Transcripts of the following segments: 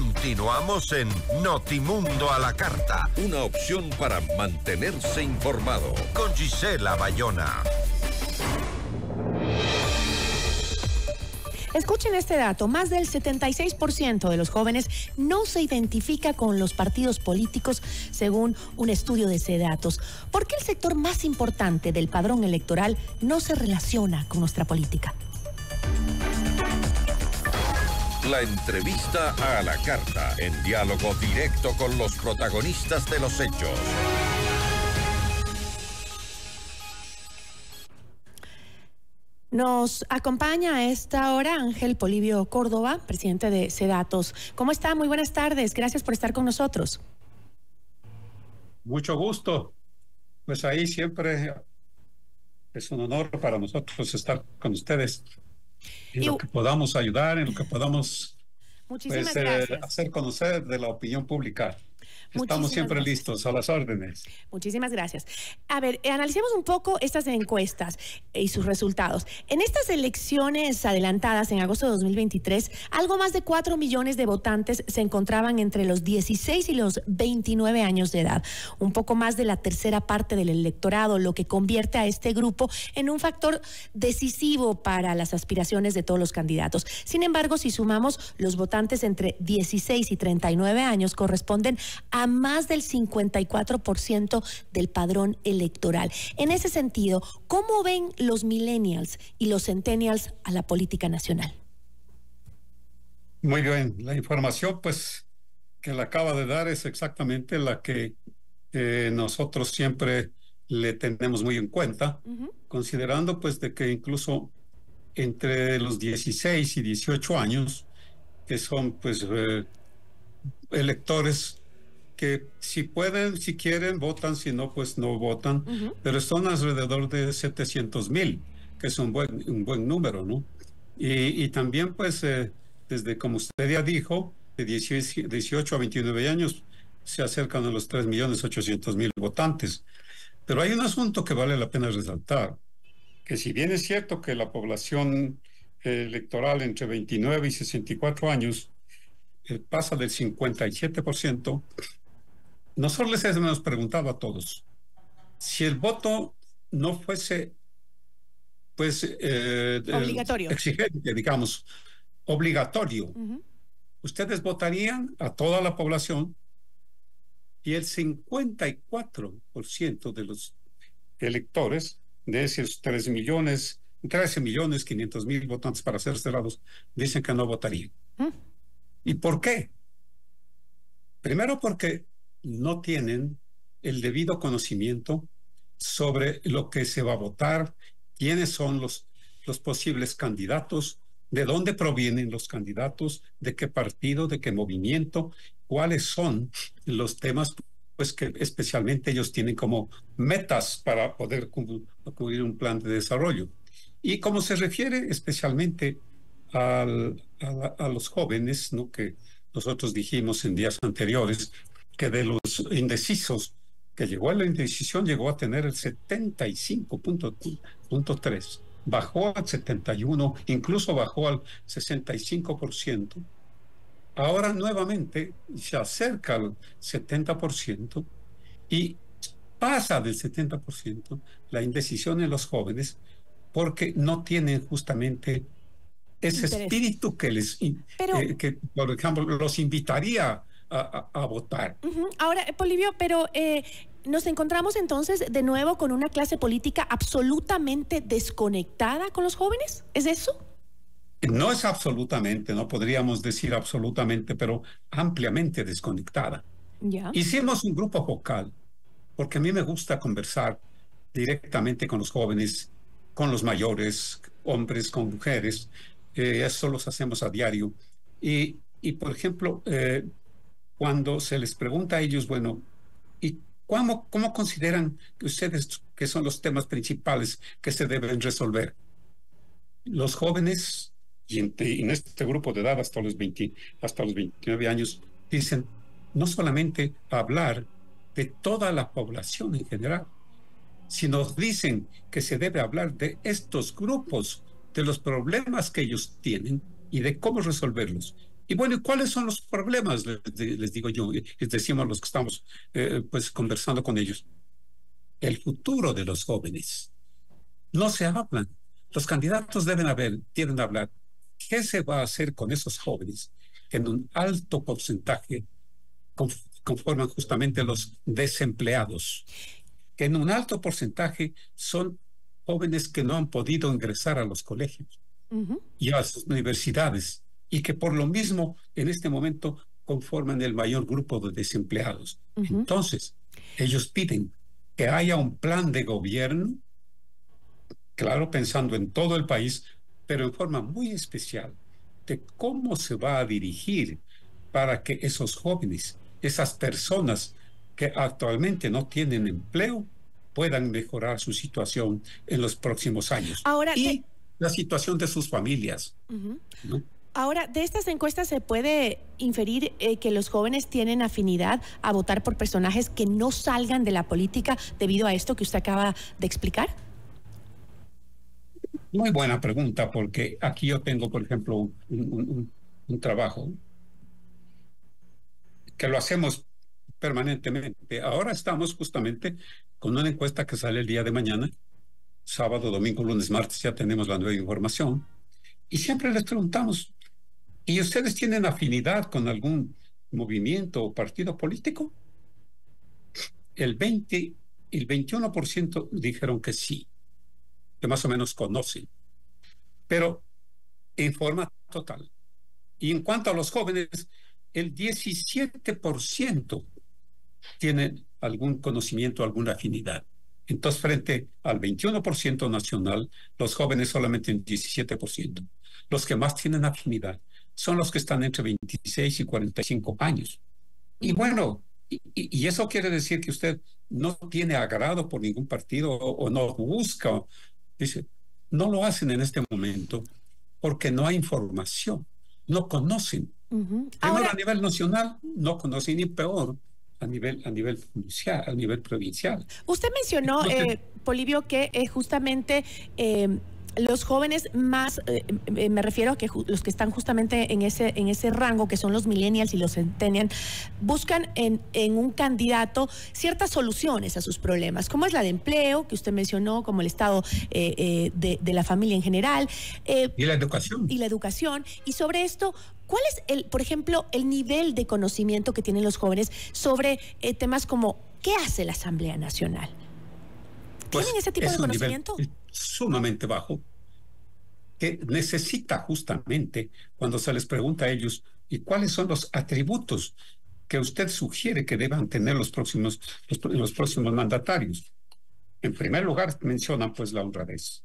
Continuamos en Notimundo a la Carta. Una opción para mantenerse informado. Con Gisela Bayona. Escuchen este dato, más del 76% de los jóvenes no se identifica con los partidos políticos según un estudio de Cdatos, ¿Por qué el sector más importante del padrón electoral no se relaciona con nuestra política? la entrevista a la carta, en diálogo directo con los protagonistas de los hechos. Nos acompaña a esta hora Ángel Polivio Córdoba, presidente de Sedatos. ¿Cómo está? Muy buenas tardes. Gracias por estar con nosotros. Mucho gusto. Pues ahí siempre es un honor para nosotros estar con ustedes. En lo que podamos ayudar, en lo que podamos pues, eh, hacer conocer de la opinión pública. Estamos siempre listos, a las órdenes. Muchísimas gracias. A ver, eh, analicemos un poco estas encuestas eh, y sus resultados. En estas elecciones adelantadas en agosto de 2023, algo más de 4 millones de votantes se encontraban entre los 16 y los 29 años de edad, un poco más de la tercera parte del electorado, lo que convierte a este grupo en un factor decisivo para las aspiraciones de todos los candidatos. Sin embargo, si sumamos los votantes entre 16 y 39 años, corresponden a a más del 54% del padrón electoral. En ese sentido, ¿cómo ven los millennials y los centennials a la política nacional? Muy bien, la información pues que le acaba de dar es exactamente la que eh, nosotros siempre le tenemos muy en cuenta, considerando pues de que incluso entre los 16 y 18 años, que son pues eh, electores que si pueden, si quieren, votan, si no, pues no votan, pero son alrededor de 700 mil, que es un buen, un buen número, ¿no? Y, también, pues, eh, desde como usted ya dijo, de 18, a 29 años se acercan a los 3 millones 800 mil votantes. Pero hay un asunto que vale la pena resaltar, que si bien es cierto que la población electoral entre 29 y 64 años eh, pasa del 57% nosotros les hemos preguntado a todos, si el voto no fuese, pues, eh, obligatorio. exigente, digamos, obligatorio, ustedes votarían a toda la población y el 54% de los electores, de esos 3 millones, 13 millones 500 mil votantes para ser cerrados, dicen que no votarían. ¿Y por qué? Primero porque no tienen el debido conocimiento sobre lo que se va a votar, quiénes son los, posibles candidatos, de dónde provienen los candidatos, de qué partido, de qué movimiento, cuáles son los temas pues que especialmente ellos tienen como metas para poder cubrir un plan de desarrollo. Y como se refiere especialmente a, a, los jóvenes, ¿no? que nosotros dijimos en días anteriores, que de los indecisos, que llegó a la indecisión, llegó a tener el 75.3, bajó al 71, incluso bajó al 65%. Ahora nuevamente se acerca al 70% y pasa del 70% la indecisión en los jóvenes porque no tienen justamente ese espíritu que les, eh, que por ejemplo los invitaría a, votar. Ahora, eh, Polivio, pero eh, nos encontramos entonces de nuevo con una clase política absolutamente desconectada con los jóvenes, ¿es eso? No es absolutamente, no podríamos decir absolutamente, pero ampliamente desconectada. Hicimos un grupo vocal, porque a mí me gusta conversar directamente con los jóvenes, con los mayores, hombres, con mujeres. Eh, eso los hacemos a diario. Y, y por ejemplo, cuando se les pregunta a ellos, bueno, ¿y cómo, cómo consideran que ustedes que son los temas principales que se deben resolver? Los jóvenes, y en, este grupo de edad hasta los, 20, hasta los 29 años, dicen no solamente hablar de toda la población en general, sino dicen que se debe hablar de estos grupos, de los problemas que ellos tienen y de cómo resolverlos. Y bueno, ¿cuáles son los problemas? Les digo yo, decimos los que estamos eh, pues conversando con ellos. El futuro de los jóvenes. No se hablan. Los candidatos deben haber, tienen hablar. ¿Qué se va a hacer con esos jóvenes que en un alto porcentaje conforman justamente los desempleados? Que en un alto porcentaje son jóvenes que no han podido ingresar a los colegios y a las universidades y que por lo mismo en este momento conforman el mayor grupo de desempleados. Entonces, ellos piden que haya un plan de gobierno, claro, pensando en todo el país, pero en forma muy especial, de cómo se va a dirigir para que esos jóvenes, esas personas que actualmente no tienen empleo, puedan mejorar su situación en los próximos años. Ahora, y la situación de sus familias. Ahora, de estas encuestas se puede inferir eh, que los jóvenes tienen afinidad a votar por personajes que no salgan de la política debido a esto que usted acaba de explicar. Muy buena pregunta, porque aquí yo tengo, por ejemplo, un, un trabajo que lo hacemos permanentemente. Ahora estamos justamente con una encuesta que sale el día de mañana, sábado, domingo, lunes, martes, ya tenemos la nueva información. Y siempre les preguntamos, ¿Y ustedes tienen afinidad con algún movimiento o partido político? El 20, el 21% dijeron que sí, que más o menos conocen, pero en forma total. Y en cuanto a los jóvenes, el 17% tienen algún conocimiento, alguna afinidad. Entonces, frente al 21% nacional, los jóvenes solamente el 17%. Los que más tienen afinidad son los que están entre 26 y 45 años. Y bueno, y, eso quiere decir que usted no tiene agrado por ningún partido o, no busca. Dice, no lo hacen en este momento porque no hay información, no conocen. a nivel nacional no conocen ni peor a nivel a nivel provincial, a nivel provincial. Usted mencionó, eh, Polivio, que es eh, justamente eh, los jóvenes más, eh, em, em, me refiero a que los que están justamente en ese, en ese rango, que son los millennials y los centennials, buscan en, un candidato ciertas soluciones a sus problemas, como es la de empleo, que usted mencionó, como el estado eh, eh, de, la familia en general. y la educación. Y la educación. Y sobre esto, ¿Cuál es, el, por ejemplo, el nivel de conocimiento que tienen los jóvenes sobre temas como qué hace la Asamblea Nacional? Pues tienen ese tipo de conocimiento. sumamente bajo que necesita justamente cuando se les pregunta a ellos y cuáles son los atributos que usted sugiere que deban tener los próximos próximos mandatarios. En primer lugar mencionan pues la honradez.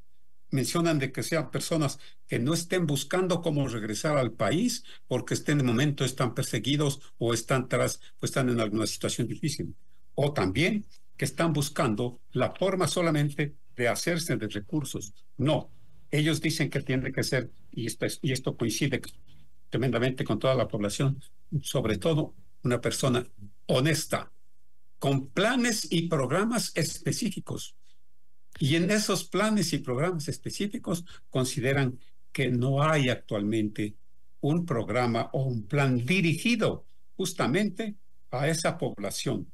Mencionan de que sean personas que no estén buscando cómo regresar al país porque estén el momento están perseguidos o están tras pues están en alguna situación difícil. O también que están buscando la forma solamente de hacerse de recursos. No, ellos dicen que tiene que ser, y esto, y esto coincide tremendamente con toda la población, sobre todo una persona honesta, con planes y programas específicos. Y en esos planes y programas específicos consideran que no hay actualmente un programa o un plan dirigido justamente a esa población,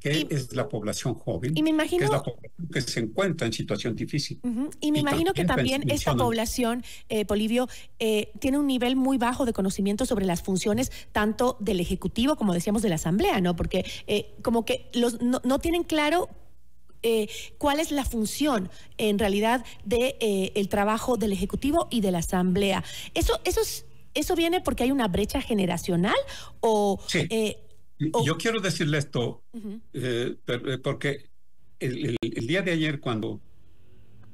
que es la población joven, que es la población que se encuentra en situación difícil. Y me imagino que también esta población, eh, Polivio, eh, tiene un nivel muy bajo de conocimiento sobre las funciones tanto del Ejecutivo como decíamos de la Asamblea, ¿no? Porque eh, como que los, no, tienen claro cuál es la función en realidad de el trabajo del ejecutivo y de la asamblea eso eso eso viene porque hay una brecha generacional o Oh. Yo quiero decirle esto, eh, eh, porque el, día de ayer cuando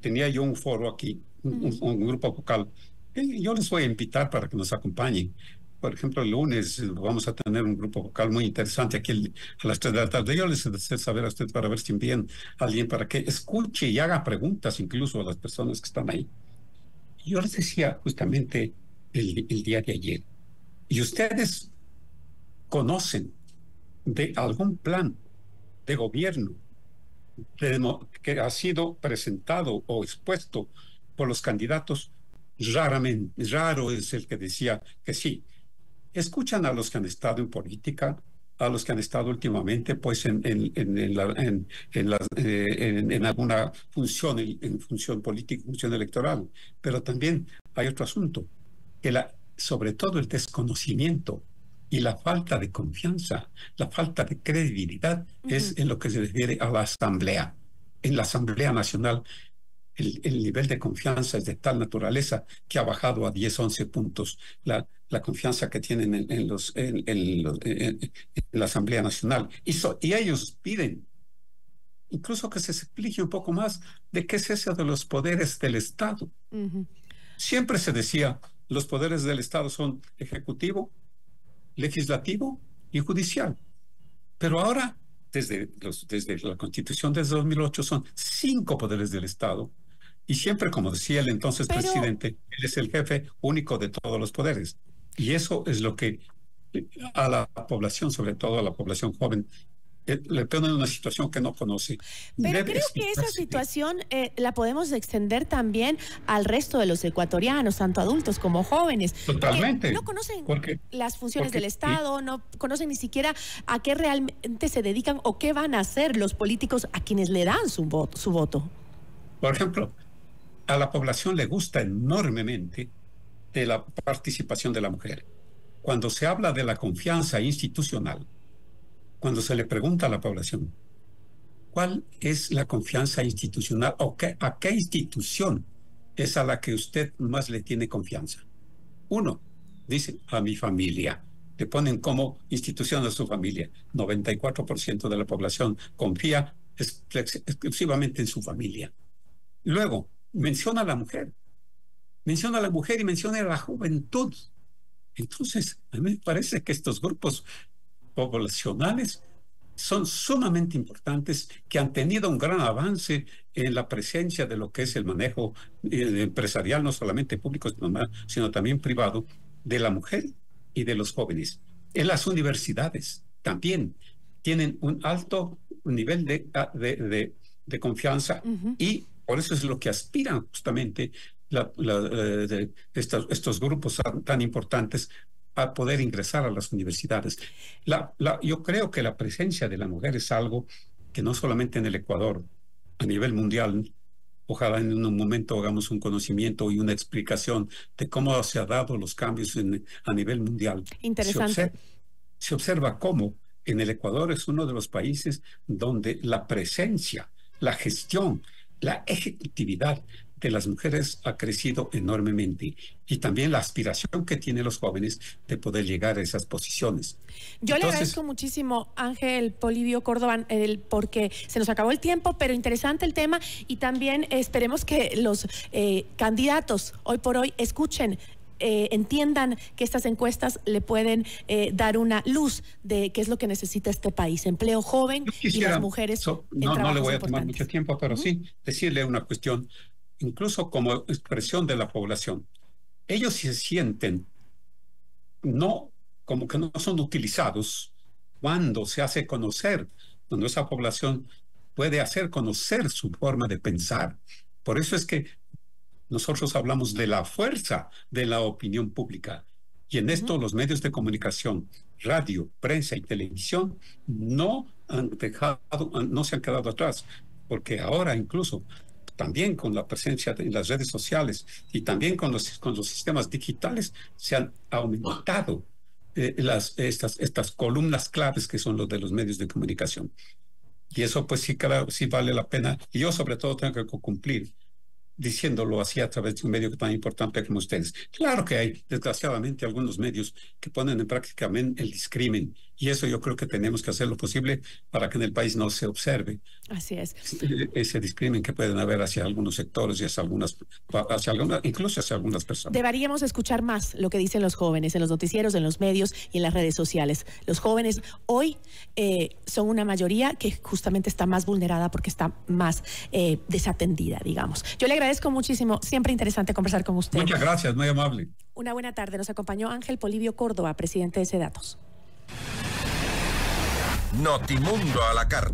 tenía yo un foro aquí, un, grupo vocal, eh, yo les voy a invitar para que nos acompañen. Por ejemplo, el lunes vamos a tener un grupo vocal muy interesante aquí a las 3 de la tarde. Yo les deseo saber a ustedes para ver si envían a alguien para que escuche y haga preguntas incluso a las personas que están ahí. Yo les decía justamente el día de ayer, y ustedes conocen de algún plan de gobierno que ha sido presentado o expuesto por los candidatos, raramente, raro es el que decía que sí. Escuchan a los que han estado en política, a los que han estado últimamente pues en, en, en, en la, eh, alguna función, en, función política, función electoral. Pero también hay otro asunto, que la, sobre todo el desconocimiento y la falta de confianza, la falta de credibilidad es en lo que se refiere a la Asamblea. En la Asamblea Nacional el, nivel de confianza es de tal naturaleza que ha bajado a 10, 11 puntos la, la confianza que tienen en, en los, en, la Asamblea Nacional. Y, y ellos piden incluso que se explique un poco más de qué es eso de los poderes del Estado. Siempre se decía, los poderes del Estado son ejecutivo, legislativo y judicial. Pero ahora, desde, los, desde la Constitución desde 2008, son cinco poderes del Estado. Y siempre, como decía el entonces presidente, él es el jefe único de todos los poderes. Y eso es lo que eh, a la población, sobre todo a la población joven, eh, le ponen en una situación que no conoce. Pero creo que esa situación eh, la podemos extender también al resto de los ecuatorianos, tanto adultos como jóvenes. Totalmente. No conocen las funciones del Estado, no conocen ni siquiera a qué realmente se dedican o qué van a hacer los políticos a quienes le dan su voto. Su voto. Por ejemplo, a la población le gusta enormemente de la participación de la mujer. Cuando se habla de la confianza institucional, cuando se le pregunta a la población cuál es la confianza institucional o qué, a qué institución es a la que usted más le tiene confianza. Uno, dice a mi familia. Le ponen como institución a su familia. 94% de la población confía exclusivamente en su familia. Luego, menciona a la mujer. Menciona a la mujer y menciona a la juventud. Entonces, a mí me parece que estos grupos poblacionales son sumamente importantes, que han tenido un gran avance en la presencia de lo que es el manejo eh, empresarial, no solamente público, sino, también privado, de la mujer y de los jóvenes. En las universidades también tienen un alto nivel de, ah, de, confianza y por eso es lo que aspiran justamente eh, estos, grupos tan importantes a poder ingresar a las universidades. La, la, yo creo que la presencia de la mujer es algo que no solamente en el Ecuador, a nivel mundial, ojalá en un momento hagamos un conocimiento y una explicación de cómo se han dado los cambios a nivel mundial. Interesante. Se observa, se observa cómo en el Ecuador es uno de los países donde la presencia, la gestión, la ejecutividad de las mujeres ha crecido enormemente y también la aspiración que tienen los jóvenes de poder llegar a esas posiciones. Yo le agradezco muchísimo, Ángel Polivio Córdoba, el, porque se nos acabó el tiempo, pero interesante el tema y también esperemos que los eh, candidatos hoy por hoy escuchen eh, entiendan que estas encuestas le pueden eh, dar una luz de qué es lo que necesita este país, empleo joven y las mujeres. no, no le voy a tomar mucho tiempo, pero sí decirle una cuestión incluso como expresión de la población. Ellos se sienten no como que no son utilizados cuando se hace conocer, cuando esa población puede hacer conocer su forma de pensar. Por eso es que nosotros hablamos de la fuerza de la opinión pública. Y en esto los medios de comunicación, radio, prensa y televisión no han dejado, no se han quedado atrás, porque ahora incluso también con la presencia en las redes sociales y también con los, con los sistemas digitales, se han aumentado eh, las, estas, estas columnas claves que son los de los medios de comunicación. Y eso pues sí, claro, sí vale la pena. Y yo sobre todo tengo que cumplir diciéndolo así a través de un medio tan importante como ustedes. Claro que hay, desgraciadamente, algunos medios que ponen en prácticamente el discrimen y eso yo creo que tenemos que hacer lo posible para que en el país no se observe. Así es. E-, ese discrimen que pueden haber hacia algunos sectores y hacia algunas, incluso hacia algunas personas. Deberíamos escuchar más lo que dicen los jóvenes en los noticieros, en los medios y en las redes sociales. Los jóvenes hoy eh, son una mayoría que justamente está más vulnerada porque está más eh, desatendida, digamos. Yo le agradezco muchísimo. Siempre interesante conversar con usted. Muchas gracias, muy amable. Una buena tarde. Nos acompañó Ángel Polivio Córdoba, presidente de Sedatos. Notimundo a la carta.